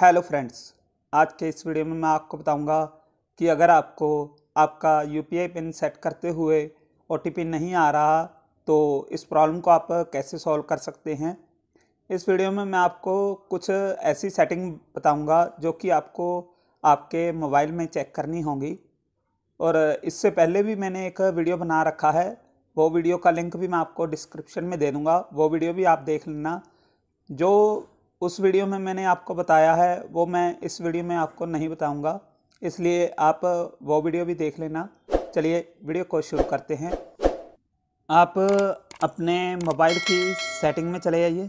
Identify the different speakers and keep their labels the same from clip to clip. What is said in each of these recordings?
Speaker 1: hello friends आज के इस वीडियो में मैं आपको बताऊंगा कि अगर आपको आपका यू पिन सेट करते हुए ओ नहीं आ रहा तो इस प्रॉब्लम को आप कैसे सॉल्व कर सकते हैं इस वीडियो में मैं आपको कुछ ऐसी सेटिंग बताऊंगा जो कि आपको आपके मोबाइल में चेक करनी होगी और इससे पहले भी मैंने एक वीडियो बना रखा है वो वीडियो का लिंक भी मैं आपको डिस्क्रिप्शन में दे दूँगा वो वीडियो भी आप देख लेना जो उस वीडियो में मैंने आपको बताया है वो मैं इस वीडियो में आपको नहीं बताऊंगा इसलिए आप वो वीडियो भी देख लेना चलिए वीडियो को शुरू करते हैं आप अपने मोबाइल की सेटिंग में चले जाइए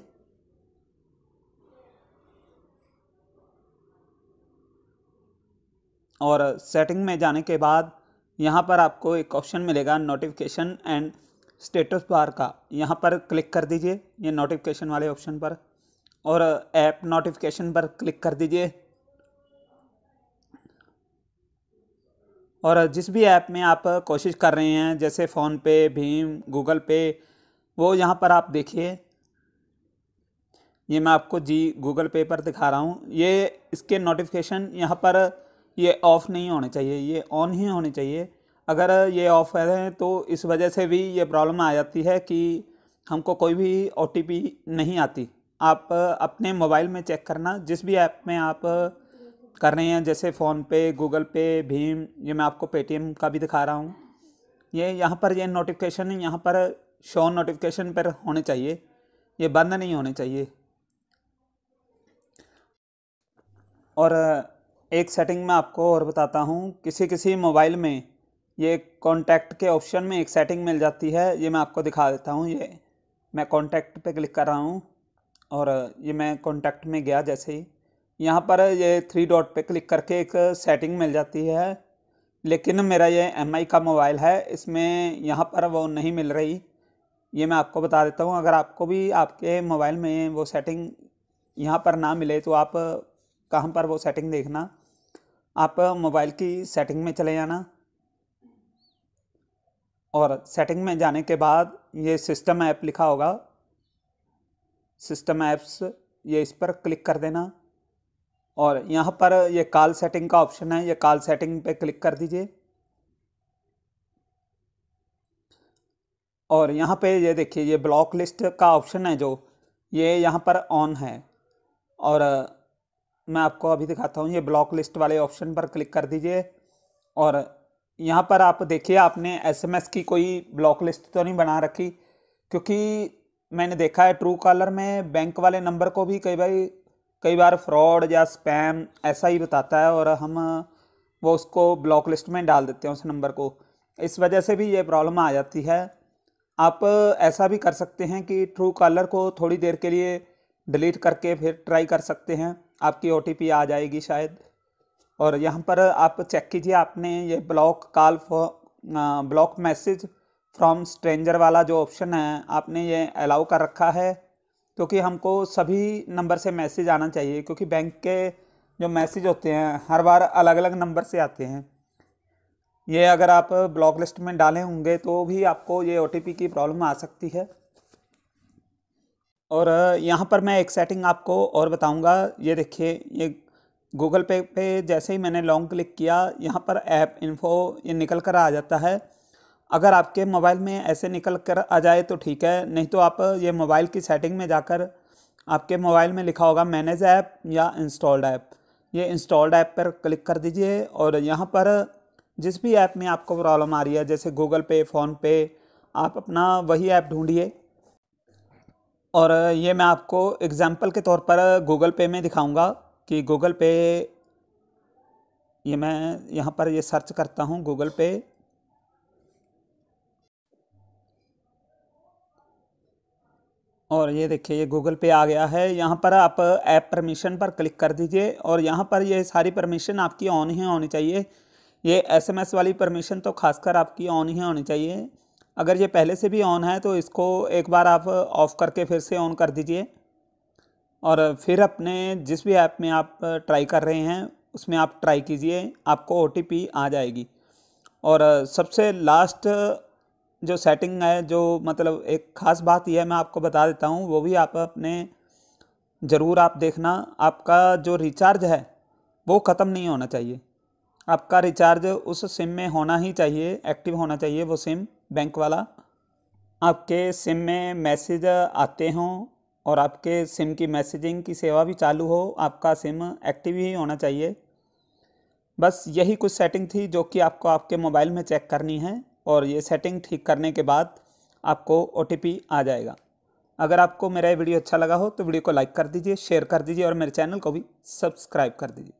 Speaker 1: और सेटिंग में जाने के बाद यहाँ पर आपको एक ऑप्शन मिलेगा नोटिफिकेशन एंड स्टेटस बार का यहाँ पर क्लिक कर दीजिए ये नोटिफिकेशन वाले ऑप्शन पर और ऐप नोटिफिकेशन पर क्लिक कर दीजिए और जिस भी ऐप में आप कोशिश कर रहे हैं जैसे फ़ोन पे भीम गूगल पे वो यहाँ पर आप देखिए ये मैं आपको जी गूगल पे पर दिखा रहा हूँ ये इसके नोटिफिकेशन यहाँ पर ये ऑफ़ नहीं होने चाहिए ये ऑन ही होने चाहिए अगर ये ऑफ है तो इस वजह से भी ये प्रॉब्लम आ जाती है कि हमको कोई भी ओ नहीं आती आप अपने मोबाइल में चेक करना जिस भी ऐप में आप कर रहे हैं जैसे फ़ोनपे गूगल पे भीम ये मैं आपको पेटीएम का भी दिखा रहा हूँ ये यहाँ पर ये नोटिफिकेशन यहाँ पर शो नोटिफिकेशन पर होने चाहिए ये बंद नहीं होने चाहिए और एक सेटिंग में आपको और बताता हूँ किसी किसी मोबाइल में ये कॉन्टैक्ट के ऑप्शन में एक सेटिंग मिल जाती है ये मैं आपको दिखा देता हूँ ये मैं कॉन्टैक्ट पे क्लिक कर रहा हूँ और ये मैं कॉन्टैक्ट में गया जैसे ही यहाँ पर ये थ्री डॉट पे क्लिक करके एक सेटिंग मिल जाती है लेकिन मेरा ये एम का मोबाइल है इसमें यहाँ पर वो नहीं मिल रही ये मैं आपको बता देता हूँ अगर आपको भी आपके मोबाइल में वो सेटिंग यहाँ पर ना मिले तो आप कहाँ पर वो सेटिंग देखना आप मोबाइल की सेटिंग में चले जाना और सेटिंग में जाने के बाद ये सिस्टम ऐप लिखा होगा सिस्टम ऐप्स ये इस पर क्लिक कर देना और यहाँ पर ये कॉल सेटिंग का ऑप्शन है ये कॉल सेटिंग पे क्लिक कर दीजिए और यहाँ पे ये देखिए ये ब्लॉक लिस्ट का ऑप्शन है जो ये यहाँ पर ऑन है और मैं आपको अभी दिखाता हूँ ये ब्लॉक लिस्ट वाले ऑप्शन पर क्लिक कर दीजिए और यहाँ पर आप देखिए आपने एसएमएस की कोई ब्लॉक लिस्ट तो नहीं बना रखी क्योंकि मैंने देखा है ट्रू कॉलर में बैंक वाले नंबर को भी कई बार कई बार फ्रॉड या स्पैम ऐसा ही बताता है और हम वो उसको ब्लॉक लिस्ट में डाल देते हैं उस नंबर को इस वजह से भी ये प्रॉब्लम आ जाती है आप ऐसा भी कर सकते हैं कि ट्रू कॉलर को थोड़ी देर के लिए डिलीट करके फिर ट्राई कर सकते हैं आपकी ओ आ जाएगी शायद और यहाँ पर आप चेक कीजिए आपने ये block call block message from stranger वाला जो ऑप्शन है आपने ये अलाउ कर रखा है क्योंकि हमको सभी नंबर से मैसेज आना चाहिए क्योंकि बैंक के जो मैसेज होते हैं हर बार अलग अलग नंबर से आते हैं ये अगर आप ब्लॉक लिस्ट में डाले होंगे तो भी आपको ये ओ की प्रॉब्लम आ सकती है और यहाँ पर मैं एक सेटिंग आपको और बताऊँगा ये देखिए ये गूगल पे पे जैसे ही मैंने लॉन्ग क्लिक किया यहाँ पर ऐप इन्फो ये निकल कर आ जाता है अगर आपके मोबाइल में ऐसे निकल कर आ जाए तो ठीक है नहीं तो आप ये मोबाइल की सेटिंग में जाकर आपके मोबाइल में लिखा होगा मैनेज ऐप या इंस्टॉल्ड ऐप ये इंस्टॉल्ड ऐप पर क्लिक कर दीजिए और यहाँ पर जिस भी ऐप में आपको प्रॉब्लम आ रही है जैसे गूगल पे फ़ोनपे आप अपना वही ऐप ढूंढिए और ये मैं आपको एग्ज़ाम्पल के तौर पर गूगल पे में दिखाऊंगा कि गूगल पे ये मैं यहाँ पर ये सर्च करता हूँ गूगल पे और ये देखिए ये गूगल पे आ गया है यहाँ पर आप ऐप परमिशन पर क्लिक कर दीजिए और यहाँ पर ये सारी परमिशन आपकी ऑन ही होनी चाहिए ये एसएमएस वाली परमिशन तो खासकर आपकी ऑन ही होनी चाहिए अगर ये पहले से भी ऑन है तो इसको एक बार आप ऑफ़ करके फिर से ऑन कर दीजिए और फिर अपने जिस भी ऐप में आप ट्राई कर रहे हैं उसमें आप ट्राई कीजिए आपको ओ आ जाएगी और सबसे लास्ट जो सेटिंग है जो मतलब एक ख़ास बात यह मैं आपको बता देता हूँ वो भी आप अपने ज़रूर आप देखना आपका जो रिचार्ज है वो ख़त्म नहीं होना चाहिए आपका रिचार्ज उस सिम में होना ही चाहिए एक्टिव होना चाहिए वो सिम बैंक वाला आपके सिम में मैसेज आते हों और आपके सिम की मैसेजिंग की सेवा भी चालू हो आपका सिम एक्टिव ही होना चाहिए बस यही कुछ सेटिंग थी जो कि आपको आपके मोबाइल में चेक करनी है और ये सेटिंग ठीक करने के बाद आपको ओ आ जाएगा अगर आपको मेरा ये वीडियो अच्छा लगा हो तो वीडियो को लाइक कर दीजिए शेयर कर दीजिए और मेरे चैनल को भी सब्सक्राइब कर दीजिए